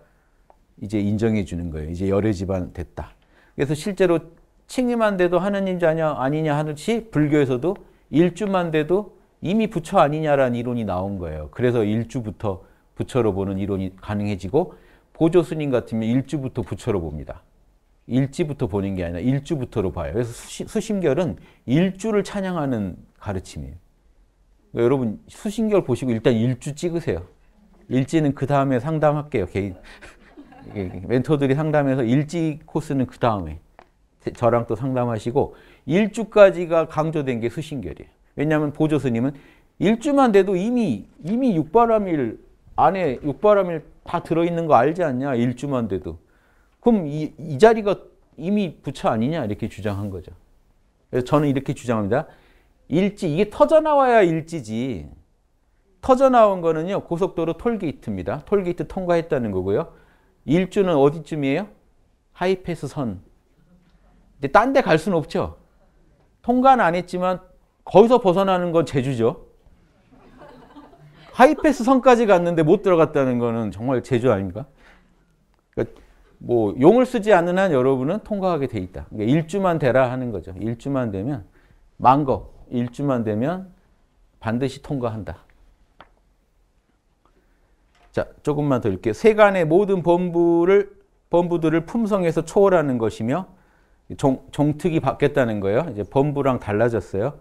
이제 인정해 주는 거예요. 이제 열애 집안 됐다. 그래서 실제로 칭의만 돼도 하느님 자녀 아니냐 하듯이 불교에서도 일주만 돼도 이미 부처 아니냐라는 이론이 나온 거예요. 그래서 일주부터 부처로 보는 이론이 가능해지고 보조 스님 같으면 일주부터 부처로 봅니다. 일지부터 보는 게 아니라 일주부터로 봐요. 그래서 수시, 수심결은 일주를 찬양하는 가르침이에요. 그러니까 여러분 수심결 보시고 일단 일주 찍으세요. 일지는 그 다음에 상담할게요. 개인 예, 멘토들이 상담해서 일지 코스는 그 다음에 저랑 또 상담하시고 일주까지가 강조된 게 수심결이에요. 왜냐하면 보조 스님은 일주만 돼도 이미 이미 육바람일 안에 육바람이다 들어있는 거 알지 않냐? 일주만 돼도. 그럼 이, 이 자리가 이미 부처 아니냐? 이렇게 주장한 거죠. 그래서 저는 이렇게 주장합니다. 일지, 이게 터져나와야 일지지. 터져나온 거는요. 고속도로 톨게이트입니다. 톨게이트 통과했다는 거고요. 일주는 어디쯤이에요? 하이패스 선. 근데 딴데 갈 수는 없죠. 통과는 안 했지만 거기서 벗어나는 건 제주죠. 하이패스 선까지 갔는데 못 들어갔다는 거는 정말 제주 아닙니까? 그러니까 뭐 용을 쓰지 않는 한 여러분은 통과하게 돼 있다. 그러니까 일주만 되라 하는 거죠. 일주만 되면 망거 일주만 되면 반드시 통과한다. 자, 조금만 더읽게 세간의 모든 범부를 범부들을 품성에서 초월하는 것이며 종, 종특이 받겠다는 거예요. 이제 범부랑 달라졌어요.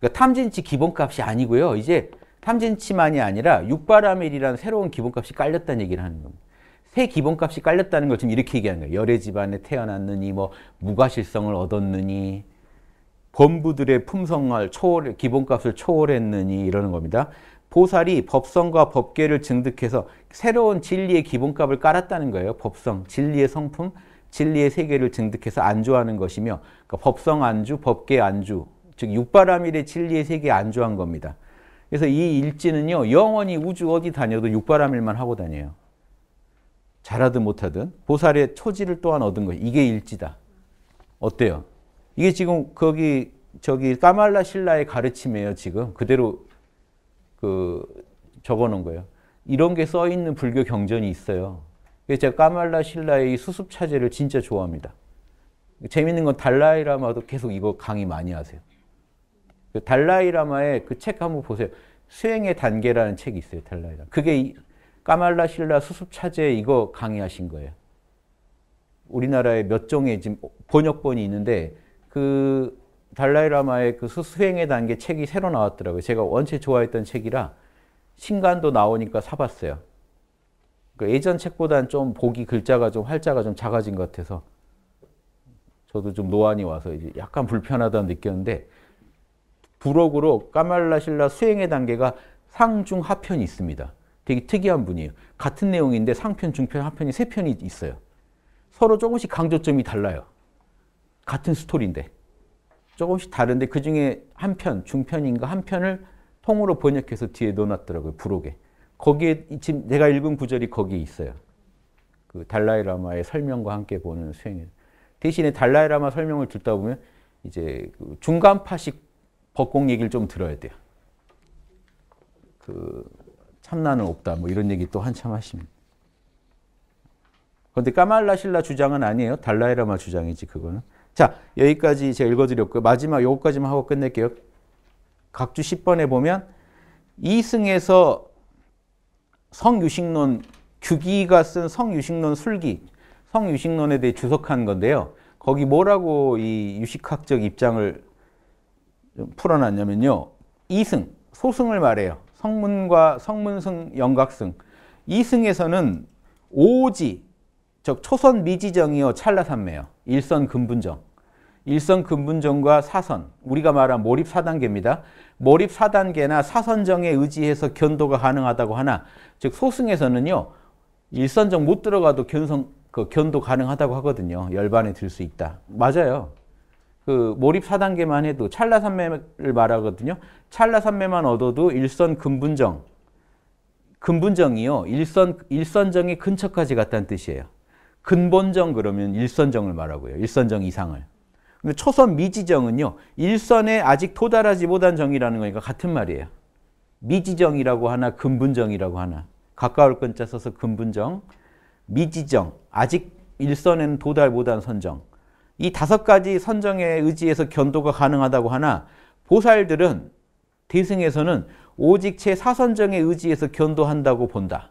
그러니까 탐진치 기본값이 아니고요. 이제 탐진치만이 아니라 육바라밀이라는 새로운 기본값이 깔렸다는 얘기를 하는 겁니다. 새 기본값이 깔렸다는 걸 지금 이렇게 얘기하는 거예요. 열애 집안에 태어났느니 뭐 무과실성을 얻었느니 범부들의 품성을 초월 기본값을 초월했느니 이러는 겁니다. 보살이 법성과 법계를 증득해서 새로운 진리의 기본값을 깔았다는 거예요. 법성, 진리의 성품, 진리의 세계를 증득해서 안주하는 것이며 그러니까 법성 안주, 법계 안주, 즉 육바라밀의 진리의 세계에 안주한 겁니다. 그래서 이 일지는요, 영원히 우주 어디 다녀도 육바람일만 하고 다녀요. 잘하든 못하든 보살의 초지를 또한 얻은 거예요. 이게 일지다. 어때요? 이게 지금 거기 저기 까말라 신라의 가르침이에요. 지금 그대로 그 적어놓은 거예요. 이런 게 써 있는 불교 경전이 있어요. 그래서 제가 까말라 신라의 수습 차제를 진짜 좋아합니다. 재밌는 건 달라이라마도 계속 이거 강의 많이 하세요. 그 달라이라마의 그 책 한 번 보세요. 수행의 단계라는 책이 있어요. 달라이라 그게 까말라 신라 수습 차제 이거 강의하신 거예요. 우리나라에 몇 종의 지금 번역본이 있는데 그 달라이라마의 그 수행의 단계 책이 새로 나왔더라고요. 제가 원체 좋아했던 책이라 신간도 나오니까 사봤어요. 그 예전 책보다는 좀 보기 글자가 좀 활자가 좀 작아진 것 같아서 저도 좀 노안이 와서 이제 약간 불편하다 느꼈는데 부록으로 까말라실라 수행의 단계가 상중 하편이 있습니다. 되게 특이한 분이에요. 같은 내용인데 상편, 중편, 하편이 세 편이 있어요. 서로 조금씩 강조점이 달라요. 같은 스토리인데 조금씩 다른데 그 중에 한 편, 중편인가 한 편을 통으로 번역해서 뒤에 넣어놨더라고요. 부록에. 거기에 지금 내가 읽은 구절이 거기에 있어요. 그 달라이라마의 설명과 함께 보는 수행. 대신에 달라이라마 설명을 듣다 보면 이제 그 중간파식 법공 얘기를 좀 들어야 돼요. 그 참나는 없다 뭐 이런 얘기 또 한참 하십니다. 그런데 까말라 신라 주장은 아니에요. 달라이라마 주장이지 그거는. 자 여기까지 제가 읽어드렸고요. 마지막 요거까지만 하고 끝낼게요. 각주 10번에 보면 이승에서 성유식론 규기가 쓴 성유식론 술기 성유식론에 대해 주석한 건데요. 거기 뭐라고 이 유식학적 입장을 풀어놨냐면요. 이승, 소승을 말해요. 성문과 성문승, 영각승. 이승에서는 오지, 즉 초선 미지정이요 찰나산매요. 일선 근분정. 일선 근분정과 사선, 우리가 말한 몰입 4단계입니다. 몰입 4단계나 사선정에 의지해서 견도가 가능하다고 하나, 즉 소승에서는요. 일선정 못 들어가도 견성, 그 견도 가능하다고 하거든요. 열반에 들 수 있다. 맞아요. 그 몰입 4단계만 해도 찰나산매를 말하거든요. 찰나산매만 얻어도 일선 근분정, 근분정이요. 일선, 일선정이 근처까지 갔다는 뜻이에요. 근본정 그러면 일선정을 말하고요. 일선정 이상을. 근데 초선 미지정은요. 일선에 아직 도달하지 못한 정이라는 거니까 같은 말이에요. 미지정이라고 하나 근분정이라고 하나. 가까울 근자 써서 근분정, 미지정, 아직 일선에는 도달 못한 선정. 이 다섯 가지 선정의의지에서 견도가 가능하다고 하나 보살들은 대승에서는 오직 제사선정의의지에서 견도한다고 본다.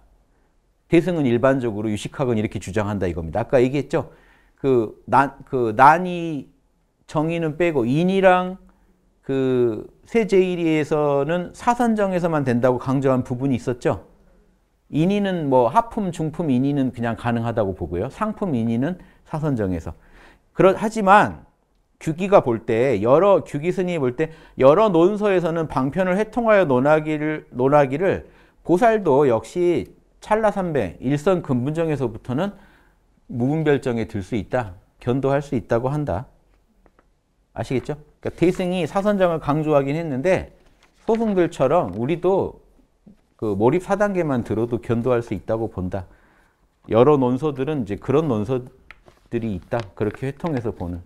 대승은 일반적으로 유식학은 이렇게 주장한다 이겁니다. 아까 얘기했죠. 그, 난, 그, 난이 정의는 빼고 인이랑 그 세제일위에서는 사선정에서만 된다고 강조한 부분이 있었죠. 인위는 뭐 하품, 중품 인위는 그냥 가능하다고 보고요. 상품 인위는 사선정에서. 그렇 하지만 규기가 볼때 여러 규기 스님이 볼때 여러 논서에서는 방편을 해통하여 논하기를 논하기를 보살도 역시 찰나삼배 일선 근분정에서부터는 무분별정에 들 수 있다. 견도할 수 있다고 한다. 아시겠죠? 그러니까 대승이 사선정을 강조하긴 했는데 소승들처럼 우리도 그 몰입 4단계만 들어도 견도할 수 있다고 본다. 여러 논서들은 이제 그런 논서 들이 있다. 그렇게 회통해서 보는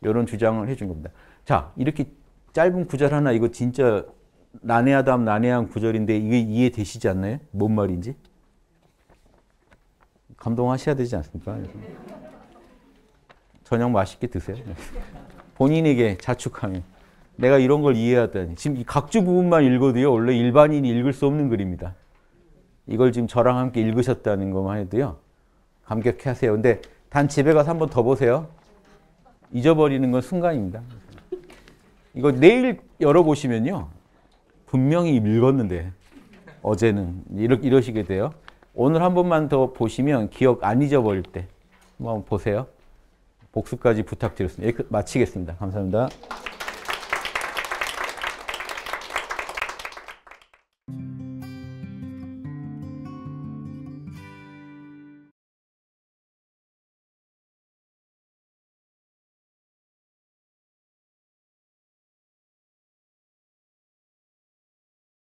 이런 주장을 해준 겁니다. 자, 이렇게 짧은 구절 하나 이거 진짜 난해하다 면 난해한 구절인데 이게 이해되시지 않나요? 뭔 말인지? 감동하셔야 되지 않습니까? 저녁 맛있게 드세요. 본인에게 자축하면 내가 이런 걸 이해하다니. 지금 이 각주 부분만 읽어도요. 원래 일반인이 읽을 수 없는 글입니다. 이걸 지금 저랑 함께 읽으셨다는 것만 해도요. 감격해 하세요. 근데 단 집에 가서 한 번 더 보세요. 잊어버리는 건 순간입니다. 이거 내일 열어보시면요. 분명히 읽었는데 어제는 이러, 이러시게 돼요. 오늘 한 번만 더 보시면 기억 안 잊어버릴 때 한번 보세요. 복수까지 부탁드렸습니다. 예, 그, 마치겠습니다. 감사합니다.